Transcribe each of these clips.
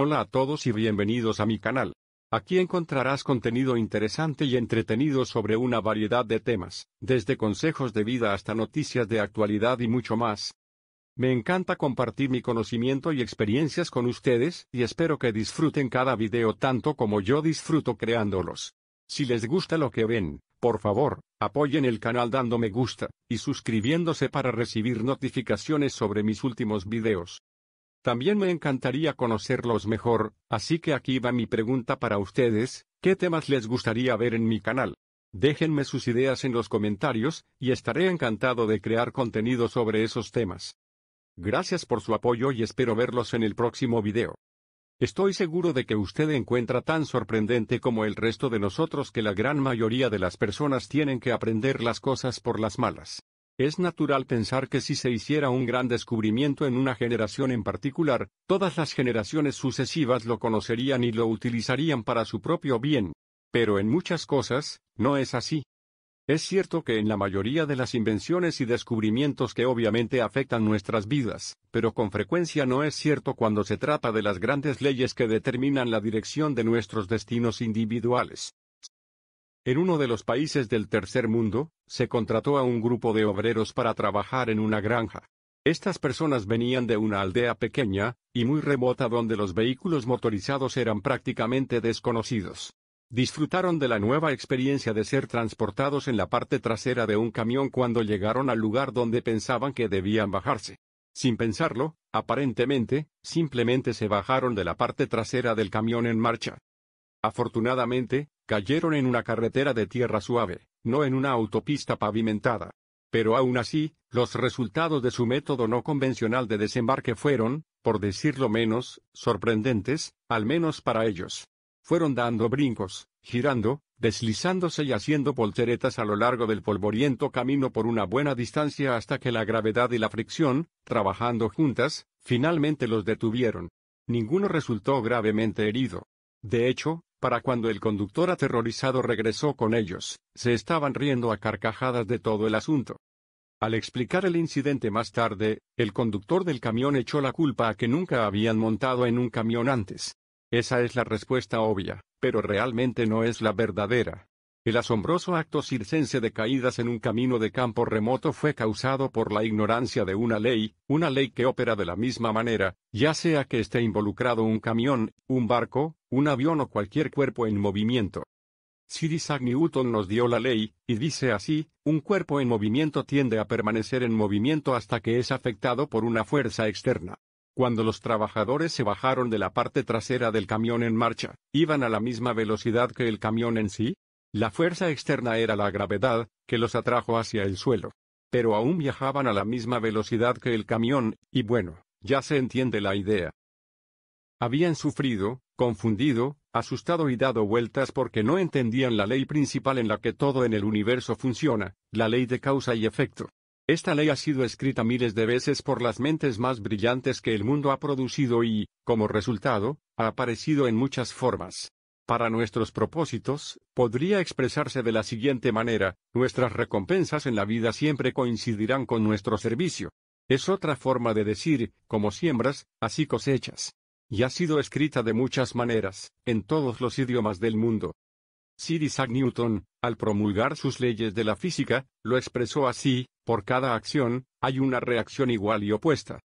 Hola a todos y bienvenidos a mi canal. Aquí encontrarás contenido interesante y entretenido sobre una variedad de temas, desde consejos de vida hasta noticias de actualidad y mucho más. Me encanta compartir mi conocimiento y experiencias con ustedes y espero que disfruten cada video tanto como yo disfruto creándolos. Si les gusta lo que ven, por favor, apoyen el canal dando me gusta y suscribiéndose para recibir notificaciones sobre mis últimos videos. También me encantaría conocerlos mejor, así que aquí va mi pregunta para ustedes, ¿qué temas les gustaría ver en mi canal? Déjenme sus ideas en los comentarios, y estaré encantado de crear contenido sobre esos temas. Gracias por su apoyo y espero verlos en el próximo video. Estoy seguro de que usted encuentra tan sorprendente como el resto de nosotros que la gran mayoría de las personas tienen que aprender las cosas por las malas. Es natural pensar que si se hiciera un gran descubrimiento en una generación en particular, todas las generaciones sucesivas lo conocerían y lo utilizarían para su propio bien. Pero en muchas cosas, no es así. Es cierto que en la mayoría de las invenciones y descubrimientos que obviamente afectan nuestras vidas, pero con frecuencia no es cierto cuando se trata de las grandes leyes que determinan la dirección de nuestros destinos individuales. En uno de los países del tercer mundo, se contrató a un grupo de obreros para trabajar en una granja. Estas personas venían de una aldea pequeña, y muy remota donde los vehículos motorizados eran prácticamente desconocidos. Disfrutaron de la nueva experiencia de ser transportados en la parte trasera de un camión cuando llegaron al lugar donde pensaban que debían bajarse. Sin pensarlo, aparentemente, simplemente se bajaron de la parte trasera del camión en marcha. Afortunadamente, Cayeron en una carretera de tierra suave, no en una autopista pavimentada. Pero aún así, los resultados de su método no convencional de desembarque fueron, por decirlo menos, sorprendentes, al menos para ellos. Fueron dando brincos, girando, deslizándose y haciendo polteretas a lo largo del polvoriento camino por una buena distancia hasta que la gravedad y la fricción, trabajando juntas, finalmente los detuvieron. Ninguno resultó gravemente herido. De hecho, para cuando el conductor aterrorizado regresó con ellos, se estaban riendo a carcajadas de todo el asunto. Al explicar el incidente más tarde, el conductor del camión echó la culpa a que nunca habían montado en un camión antes. Esa es la respuesta obvia, pero realmente no es la verdadera. El asombroso acto circense de caídas en un camino de campo remoto fue causado por la ignorancia de una ley, una ley que opera de la misma manera, ya sea que esté involucrado un camión, un barco, un avión o cualquier cuerpo en movimiento. Sir Isaac Newton nos dio la ley, y dice así, un cuerpo en movimiento tiende a permanecer en movimiento hasta que es afectado por una fuerza externa. Cuando los trabajadores se bajaron de la parte trasera del camión en marcha, ¿iban a la misma velocidad que el camión en sí? La fuerza externa era la gravedad, que los atrajo hacia el suelo. Pero aún viajaban a la misma velocidad que el camión, y bueno, ya se entiende la idea. Habían sufrido, confundido, asustado y dado vueltas porque no entendían la ley principal en la que todo en el universo funciona, la ley de causa y efecto. Esta ley ha sido escrita miles de veces por las mentes más brillantes que el mundo ha producido y, como resultado, ha aparecido en muchas formas. Para nuestros propósitos, podría expresarse de la siguiente manera, nuestras recompensas en la vida siempre coincidirán con nuestro servicio. Es otra forma de decir, como siembras, así cosechas. Y ha sido escrita de muchas maneras, en todos los idiomas del mundo. Sir Isaac Newton, al promulgar sus leyes de la física, lo expresó así, por cada acción, hay una reacción igual y opuesta.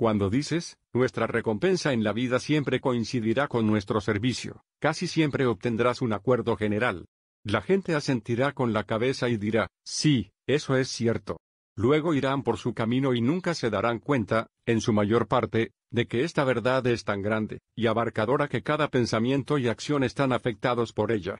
Cuando dices, nuestra recompensa en la vida siempre coincidirá con nuestro servicio, casi siempre obtendrás un acuerdo general. La gente asentirá con la cabeza y dirá, sí, eso es cierto. Luego irán por su camino y nunca se darán cuenta, en su mayor parte, de que esta verdad es tan grande y abarcadora que cada pensamiento y acción están afectados por ella.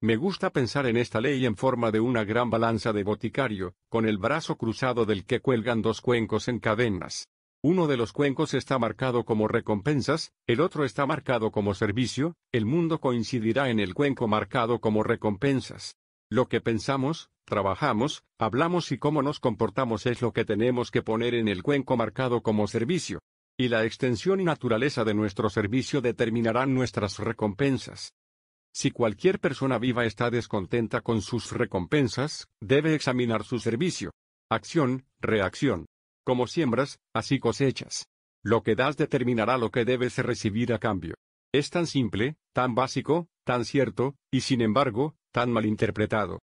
Me gusta pensar en esta ley en forma de una gran balanza de boticario, con el brazo cruzado del que cuelgan dos cuencos en cadenas. Uno de los cuencos está marcado como recompensas, el otro está marcado como servicio, el mundo coincidirá en el cuenco marcado como recompensas. Lo que pensamos, trabajamos, hablamos y cómo nos comportamos es lo que tenemos que poner en el cuenco marcado como servicio. Y la extensión y naturaleza de nuestro servicio determinarán nuestras recompensas. Si cualquier persona viva está descontenta con sus recompensas, debe examinar su servicio. Acción, reacción. Como siembras, así cosechas. Lo que das determinará lo que debes recibir a cambio. Es tan simple, tan básico, tan cierto, y sin embargo, tan malinterpretado.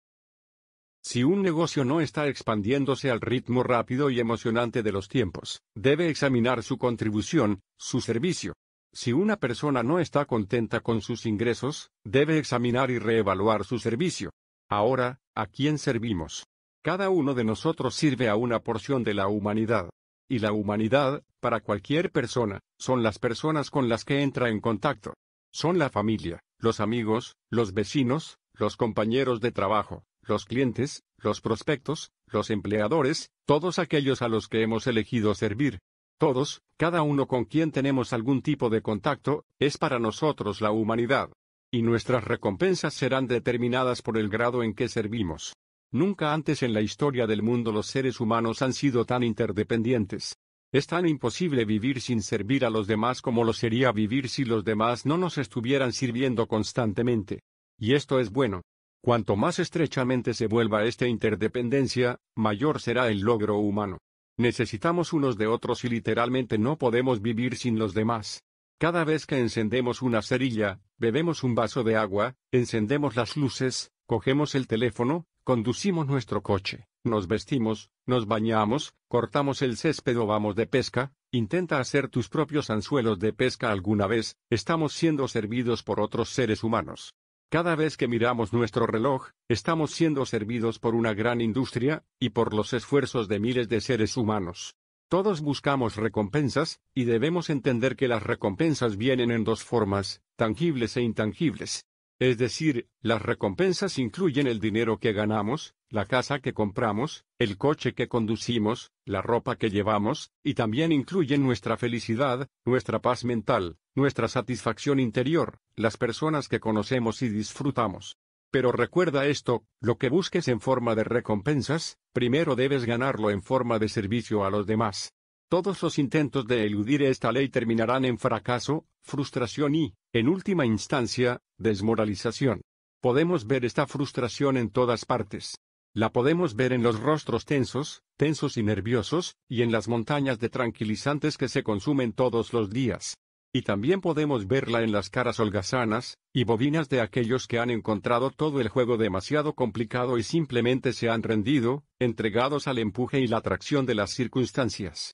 Si un negocio no está expandiéndose al ritmo rápido y emocionante de los tiempos, debe examinar su contribución, su servicio. Si una persona no está contenta con sus ingresos, debe examinar y reevaluar su servicio. Ahora, ¿a quién servimos? Cada uno de nosotros sirve a una porción de la humanidad. Y la humanidad, para cualquier persona, son las personas con las que entra en contacto. Son la familia, los amigos, los vecinos, los compañeros de trabajo, los clientes, los prospectos, los empleadores, todos aquellos a los que hemos elegido servir. Todos, cada uno con quien tenemos algún tipo de contacto, es para nosotros la humanidad. Y nuestras recompensas serán determinadas por el grado en que servimos. Nunca antes en la historia del mundo los seres humanos han sido tan interdependientes. Es tan imposible vivir sin servir a los demás como lo sería vivir si los demás no nos estuvieran sirviendo constantemente. Y esto es bueno. Cuanto más estrechamente se vuelva esta interdependencia, mayor será el logro humano. Necesitamos unos de otros y literalmente no podemos vivir sin los demás. Cada vez que encendemos una cerilla, bebemos un vaso de agua, encendemos las luces, cogemos el teléfono, Conducimos nuestro coche, nos vestimos, nos bañamos, cortamos el césped o vamos de pesca, intenta hacer tus propios anzuelos de pesca alguna vez, estamos siendo servidos por otros seres humanos. Cada vez que miramos nuestro reloj, estamos siendo servidos por una gran industria, y por los esfuerzos de miles de seres humanos. Todos buscamos recompensas, y debemos entender que las recompensas vienen en dos formas, tangibles e intangibles. Es decir, las recompensas incluyen el dinero que ganamos, la casa que compramos, el coche que conducimos, la ropa que llevamos, y también incluyen nuestra felicidad, nuestra paz mental, nuestra satisfacción interior, las personas que conocemos y disfrutamos. Pero recuerda esto, lo que busques en forma de recompensas, primero debes ganarlo en forma de servicio a los demás. Todos los intentos de eludir esta ley terminarán en fracaso, frustración y, en última instancia, desmoralización. Podemos ver esta frustración en todas partes. La podemos ver en los rostros tensos, tensos y nerviosos, y en las montañas de tranquilizantes que se consumen todos los días. Y también podemos verla en las caras holgazanas, y bobinas de aquellos que han encontrado todo el juego demasiado complicado y simplemente se han rendido, entregados al empuje y la atracción de las circunstancias.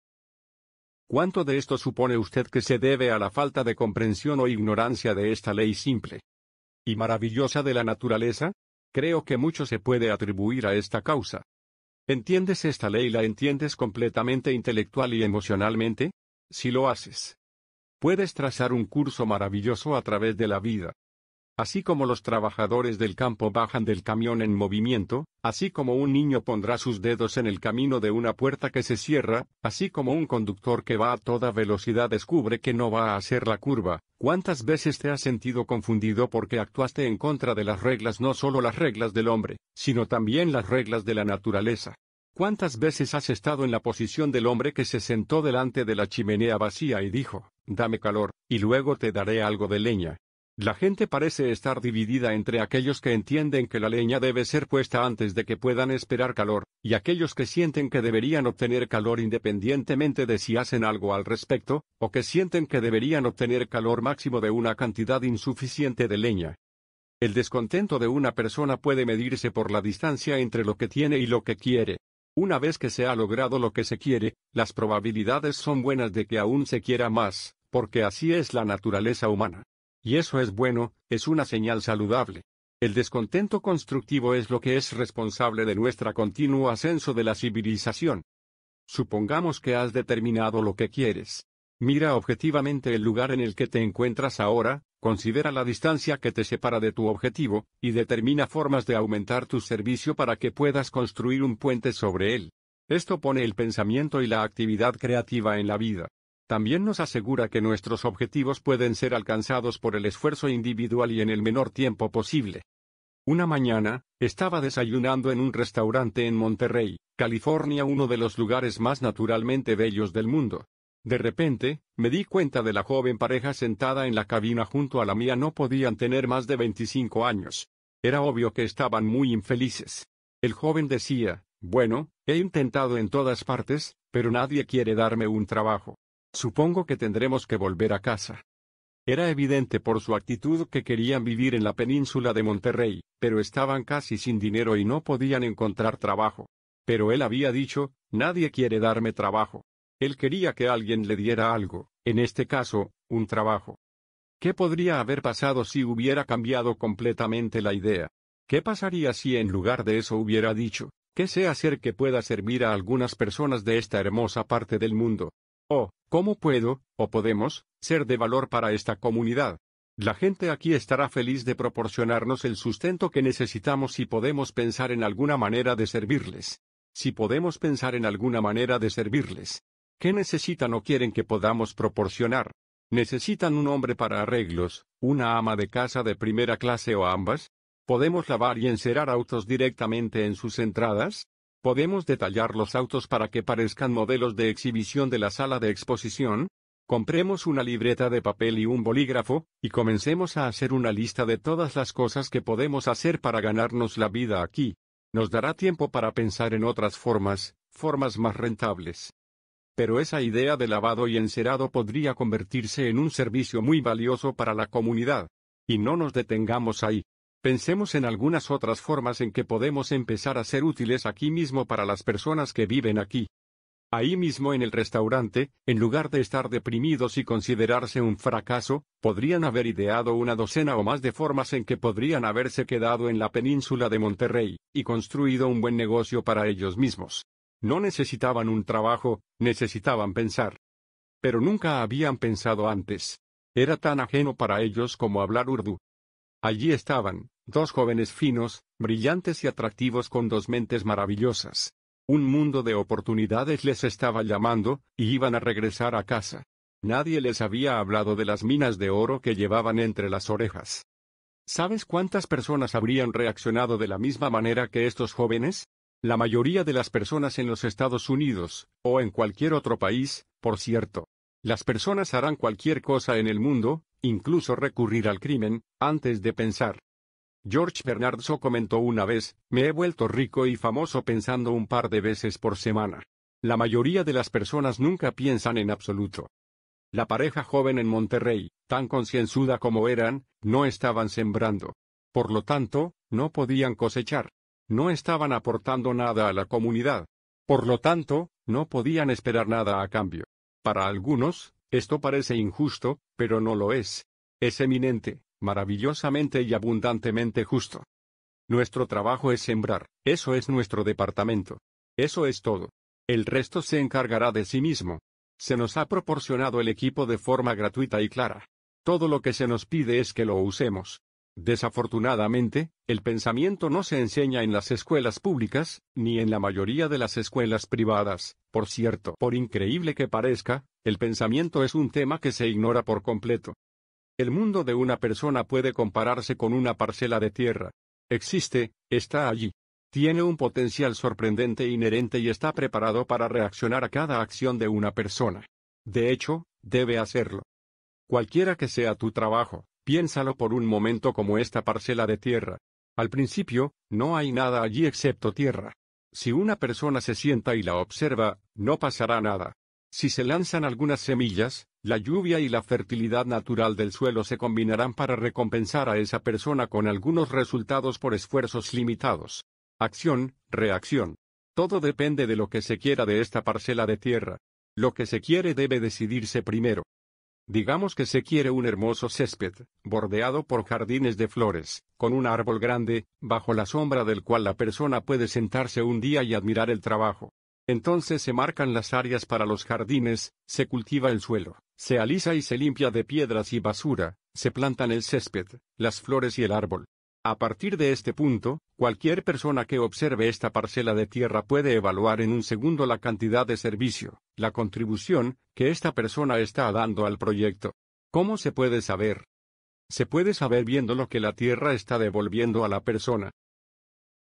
¿Cuánto de esto supone usted que se debe a la falta de comprensión o ignorancia de esta ley simple y maravillosa de la naturaleza? Creo que mucho se puede atribuir a esta causa. ¿Entiendes esta ley? ¿La entiendes completamente intelectual y emocionalmente? Si lo haces, puedes trazar un curso maravilloso a través de la vida. Así como los trabajadores del campo bajan del camión en movimiento, así como un niño pondrá sus dedos en el camino de una puerta que se cierra, así como un conductor que va a toda velocidad descubre que no va a hacer la curva, ¿cuántas veces te has sentido confundido porque actuaste en contra de las reglas no solo las reglas del hombre, sino también las reglas de la naturaleza? ¿Cuántas veces has estado en la posición del hombre que se sentó delante de la chimenea vacía y dijo, dame calor, y luego te daré algo de leña, la gente parece estar dividida entre aquellos que entienden que la leña debe ser puesta antes de que puedan esperar calor, y aquellos que sienten que deberían obtener calor independientemente de si hacen algo al respecto, o que sienten que deberían obtener calor máximo de una cantidad insuficiente de leña. El descontento de una persona puede medirse por la distancia entre lo que tiene y lo que quiere. Una vez que se ha logrado lo que se quiere, las probabilidades son buenas de que aún se quiera más, porque así es la naturaleza humana. Y eso es bueno, es una señal saludable. El descontento constructivo es lo que es responsable de nuestro continuo ascenso de la civilización. Supongamos que has determinado lo que quieres. Mira objetivamente el lugar en el que te encuentras ahora, considera la distancia que te separa de tu objetivo, y determina formas de aumentar tu servicio para que puedas construir un puente sobre él. Esto pone el pensamiento y la actividad creativa en la vida. También nos asegura que nuestros objetivos pueden ser alcanzados por el esfuerzo individual y en el menor tiempo posible. Una mañana, estaba desayunando en un restaurante en Monterrey, California, uno de los lugares más naturalmente bellos del mundo. De repente, me di cuenta de la joven pareja sentada en la cabina junto a la mía no podían tener más de 25 años. Era obvio que estaban muy infelices. El joven decía, bueno, he intentado en todas partes, pero nadie quiere darme un trabajo. Supongo que tendremos que volver a casa. Era evidente por su actitud que querían vivir en la península de Monterrey, pero estaban casi sin dinero y no podían encontrar trabajo. Pero él había dicho, nadie quiere darme trabajo. Él quería que alguien le diera algo, en este caso, un trabajo. ¿Qué podría haber pasado si hubiera cambiado completamente la idea? ¿Qué pasaría si en lugar de eso hubiera dicho, ¿qué sé hacer que pueda servir a algunas personas de esta hermosa parte del mundo? Oh, ¿cómo puedo, o podemos, ser de valor para esta comunidad? La gente aquí estará feliz de proporcionarnos el sustento que necesitamos si podemos pensar en alguna manera de servirles. Si podemos pensar en alguna manera de servirles. ¿Qué necesitan o quieren que podamos proporcionar? ¿Necesitan un hombre para arreglos, una ama de casa de primera clase o ambas? ¿Podemos lavar y encerar autos directamente en sus entradas? ¿Podemos detallar los autos para que parezcan modelos de exhibición de la sala de exposición? Compremos una libreta de papel y un bolígrafo, y comencemos a hacer una lista de todas las cosas que podemos hacer para ganarnos la vida aquí. Nos dará tiempo para pensar en otras formas, formas más rentables. Pero esa idea de lavado y encerado podría convertirse en un servicio muy valioso para la comunidad. Y no nos detengamos ahí. Pensemos en algunas otras formas en que podemos empezar a ser útiles aquí mismo para las personas que viven aquí. Ahí mismo en el restaurante, en lugar de estar deprimidos y considerarse un fracaso, podrían haber ideado una docena o más de formas en que podrían haberse quedado en la península de Monterrey, y construido un buen negocio para ellos mismos. No necesitaban un trabajo, necesitaban pensar. Pero nunca habían pensado antes. Era tan ajeno para ellos como hablar urdu. Allí estaban, dos jóvenes finos, brillantes y atractivos con dos mentes maravillosas. Un mundo de oportunidades les estaba llamando, y iban a regresar a casa. Nadie les había hablado de las minas de oro que llevaban entre las orejas. ¿Sabes cuántas personas habrían reaccionado de la misma manera que estos jóvenes? La mayoría de las personas en los Estados Unidos, o en cualquier otro país, por cierto. Las personas harán cualquier cosa en el mundo, incluso recurrir al crimen, antes de pensar. George Bernard comentó una vez, me he vuelto rico y famoso pensando un par de veces por semana. La mayoría de las personas nunca piensan en absoluto. La pareja joven en Monterrey, tan concienzuda como eran, no estaban sembrando. Por lo tanto, no podían cosechar. No estaban aportando nada a la comunidad. Por lo tanto, no podían esperar nada a cambio. Para algunos, esto parece injusto, pero no lo es. Es eminente, maravillosamente y abundantemente justo. Nuestro trabajo es sembrar, eso es nuestro departamento. Eso es todo. El resto se encargará de sí mismo. Se nos ha proporcionado el equipo de forma gratuita y clara. Todo lo que se nos pide es que lo usemos. Desafortunadamente, el pensamiento no se enseña en las escuelas públicas, ni en la mayoría de las escuelas privadas. Por cierto, por increíble que parezca, el pensamiento es un tema que se ignora por completo. El mundo de una persona puede compararse con una parcela de tierra. Existe, está allí. Tiene un potencial sorprendente inherente y está preparado para reaccionar a cada acción de una persona. De hecho, debe hacerlo. Cualquiera que sea tu trabajo, Piénsalo por un momento como esta parcela de tierra. Al principio, no hay nada allí excepto tierra. Si una persona se sienta y la observa, no pasará nada. Si se lanzan algunas semillas, la lluvia y la fertilidad natural del suelo se combinarán para recompensar a esa persona con algunos resultados por esfuerzos limitados. Acción, reacción. Todo depende de lo que se quiera de esta parcela de tierra. Lo que se quiere debe decidirse primero. Digamos que se quiere un hermoso césped, bordeado por jardines de flores, con un árbol grande, bajo la sombra del cual la persona puede sentarse un día y admirar el trabajo. Entonces se marcan las áreas para los jardines, se cultiva el suelo, se alisa y se limpia de piedras y basura, se plantan el césped, las flores y el árbol, a partir de este punto, cualquier persona que observe esta parcela de tierra puede evaluar en un segundo la cantidad de servicio, la contribución, que esta persona está dando al proyecto. ¿Cómo se puede saber? Se puede saber viendo lo que la tierra está devolviendo a la persona.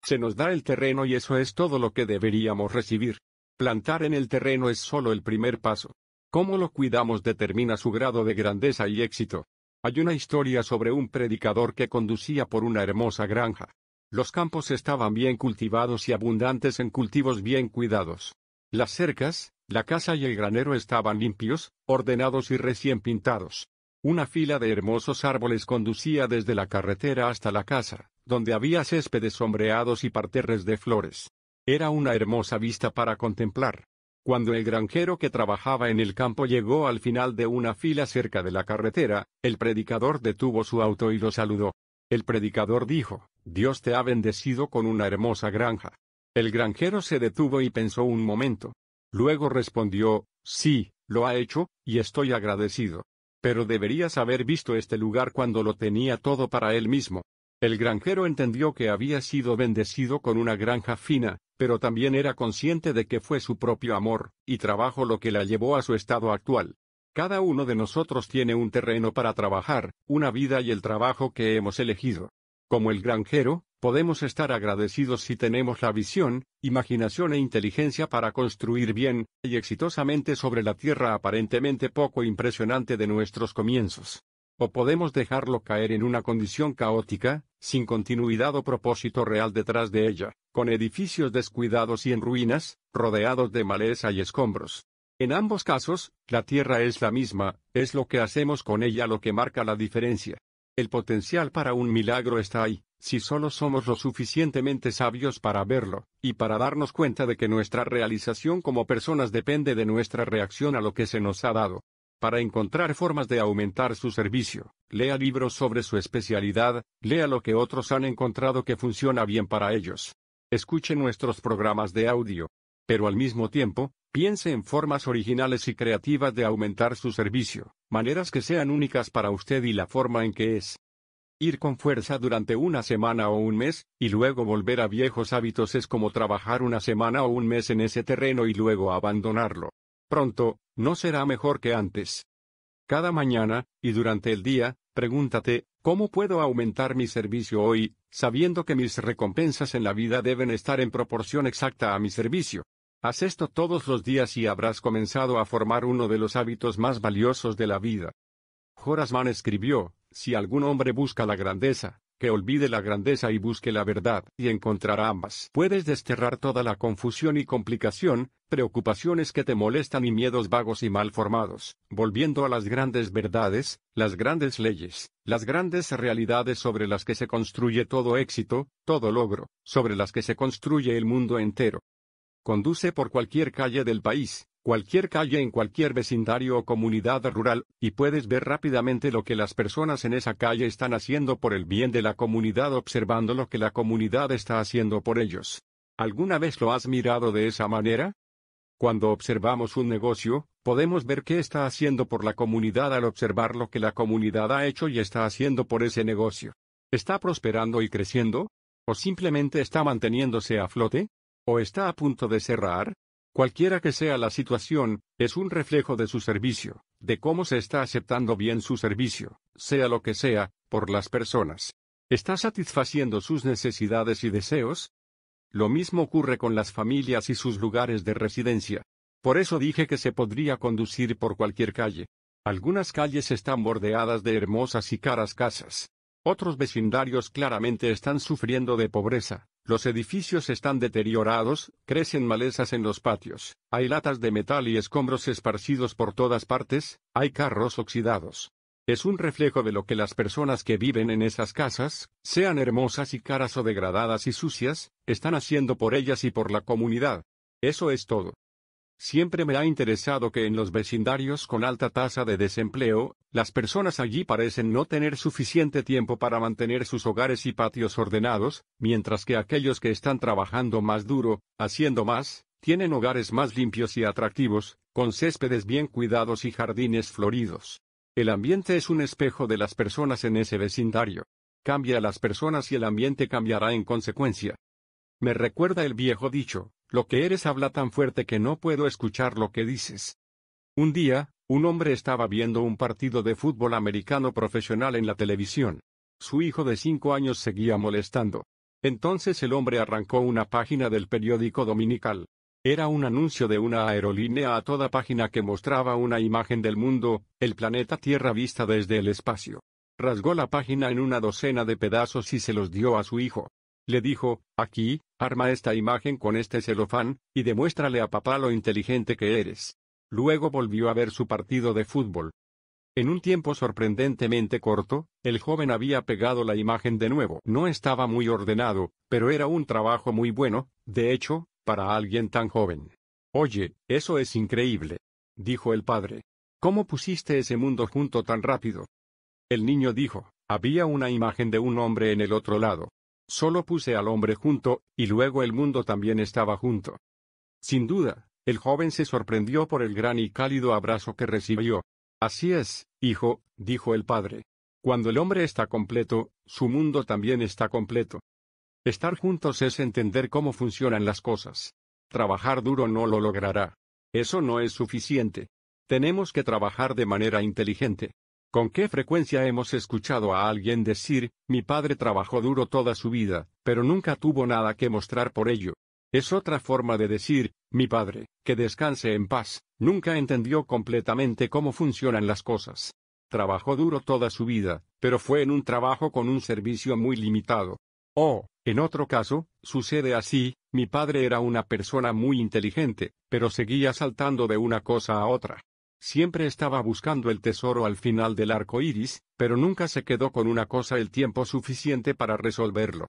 Se nos da el terreno y eso es todo lo que deberíamos recibir. Plantar en el terreno es solo el primer paso. Cómo lo cuidamos determina su grado de grandeza y éxito. Hay una historia sobre un predicador que conducía por una hermosa granja. Los campos estaban bien cultivados y abundantes en cultivos bien cuidados. Las cercas, la casa y el granero estaban limpios, ordenados y recién pintados. Una fila de hermosos árboles conducía desde la carretera hasta la casa, donde había céspedes sombreados y parterres de flores. Era una hermosa vista para contemplar. Cuando el granjero que trabajaba en el campo llegó al final de una fila cerca de la carretera, el predicador detuvo su auto y lo saludó. El predicador dijo, Dios te ha bendecido con una hermosa granja. El granjero se detuvo y pensó un momento. Luego respondió, sí, lo ha hecho, y estoy agradecido. Pero deberías haber visto este lugar cuando lo tenía todo para él mismo. El granjero entendió que había sido bendecido con una granja fina, pero también era consciente de que fue su propio amor y trabajo lo que la llevó a su estado actual. Cada uno de nosotros tiene un terreno para trabajar, una vida y el trabajo que hemos elegido. Como el granjero, podemos estar agradecidos si tenemos la visión, imaginación e inteligencia para construir bien y exitosamente sobre la tierra aparentemente poco impresionante de nuestros comienzos o podemos dejarlo caer en una condición caótica, sin continuidad o propósito real detrás de ella, con edificios descuidados y en ruinas, rodeados de maleza y escombros. En ambos casos, la Tierra es la misma, es lo que hacemos con ella lo que marca la diferencia. El potencial para un milagro está ahí, si solo somos lo suficientemente sabios para verlo, y para darnos cuenta de que nuestra realización como personas depende de nuestra reacción a lo que se nos ha dado. Para encontrar formas de aumentar su servicio, lea libros sobre su especialidad, lea lo que otros han encontrado que funciona bien para ellos. Escuche nuestros programas de audio. Pero al mismo tiempo, piense en formas originales y creativas de aumentar su servicio, maneras que sean únicas para usted y la forma en que es. Ir con fuerza durante una semana o un mes, y luego volver a viejos hábitos es como trabajar una semana o un mes en ese terreno y luego abandonarlo. Pronto, no será mejor que antes. Cada mañana, y durante el día, pregúntate, ¿cómo puedo aumentar mi servicio hoy, sabiendo que mis recompensas en la vida deben estar en proporción exacta a mi servicio? Haz esto todos los días y habrás comenzado a formar uno de los hábitos más valiosos de la vida. Horace escribió, si algún hombre busca la grandeza, olvide la grandeza y busque la verdad, y encontrará ambas. Puedes desterrar toda la confusión y complicación, preocupaciones que te molestan y miedos vagos y mal formados, volviendo a las grandes verdades, las grandes leyes, las grandes realidades sobre las que se construye todo éxito, todo logro, sobre las que se construye el mundo entero. Conduce por cualquier calle del país, cualquier calle en cualquier vecindario o comunidad rural, y puedes ver rápidamente lo que las personas en esa calle están haciendo por el bien de la comunidad observando lo que la comunidad está haciendo por ellos. ¿Alguna vez lo has mirado de esa manera? Cuando observamos un negocio, podemos ver qué está haciendo por la comunidad al observar lo que la comunidad ha hecho y está haciendo por ese negocio. ¿Está prosperando y creciendo? ¿O simplemente está manteniéndose a flote? ¿O está a punto de cerrar? Cualquiera que sea la situación, es un reflejo de su servicio, de cómo se está aceptando bien su servicio, sea lo que sea, por las personas. ¿Está satisfaciendo sus necesidades y deseos? Lo mismo ocurre con las familias y sus lugares de residencia. Por eso dije que se podría conducir por cualquier calle. Algunas calles están bordeadas de hermosas y caras casas. Otros vecindarios claramente están sufriendo de pobreza, los edificios están deteriorados, crecen malezas en los patios, hay latas de metal y escombros esparcidos por todas partes, hay carros oxidados. Es un reflejo de lo que las personas que viven en esas casas, sean hermosas y caras o degradadas y sucias, están haciendo por ellas y por la comunidad. Eso es todo. Siempre me ha interesado que en los vecindarios con alta tasa de desempleo, las personas allí parecen no tener suficiente tiempo para mantener sus hogares y patios ordenados, mientras que aquellos que están trabajando más duro, haciendo más, tienen hogares más limpios y atractivos, con céspedes bien cuidados y jardines floridos. El ambiente es un espejo de las personas en ese vecindario. Cambia a las personas y el ambiente cambiará en consecuencia. Me recuerda el viejo dicho, lo que eres habla tan fuerte que no puedo escuchar lo que dices. Un día, un hombre estaba viendo un partido de fútbol americano profesional en la televisión. Su hijo de cinco años seguía molestando. Entonces el hombre arrancó una página del periódico dominical. Era un anuncio de una aerolínea a toda página que mostraba una imagen del mundo, el planeta Tierra vista desde el espacio. Rasgó la página en una docena de pedazos y se los dio a su hijo. Le dijo, aquí, Arma esta imagen con este celofán, y demuéstrale a papá lo inteligente que eres. Luego volvió a ver su partido de fútbol. En un tiempo sorprendentemente corto, el joven había pegado la imagen de nuevo. No estaba muy ordenado, pero era un trabajo muy bueno, de hecho, para alguien tan joven. Oye, eso es increíble. Dijo el padre. ¿Cómo pusiste ese mundo junto tan rápido? El niño dijo, había una imagen de un hombre en el otro lado. Solo puse al hombre junto, y luego el mundo también estaba junto. Sin duda, el joven se sorprendió por el gran y cálido abrazo que recibió. Así es, hijo, dijo el padre. Cuando el hombre está completo, su mundo también está completo. Estar juntos es entender cómo funcionan las cosas. Trabajar duro no lo logrará. Eso no es suficiente. Tenemos que trabajar de manera inteligente. ¿Con qué frecuencia hemos escuchado a alguien decir, mi padre trabajó duro toda su vida, pero nunca tuvo nada que mostrar por ello? Es otra forma de decir, mi padre, que descanse en paz, nunca entendió completamente cómo funcionan las cosas. Trabajó duro toda su vida, pero fue en un trabajo con un servicio muy limitado. O, en otro caso, sucede así, mi padre era una persona muy inteligente, pero seguía saltando de una cosa a otra. Siempre estaba buscando el tesoro al final del arco iris, pero nunca se quedó con una cosa el tiempo suficiente para resolverlo.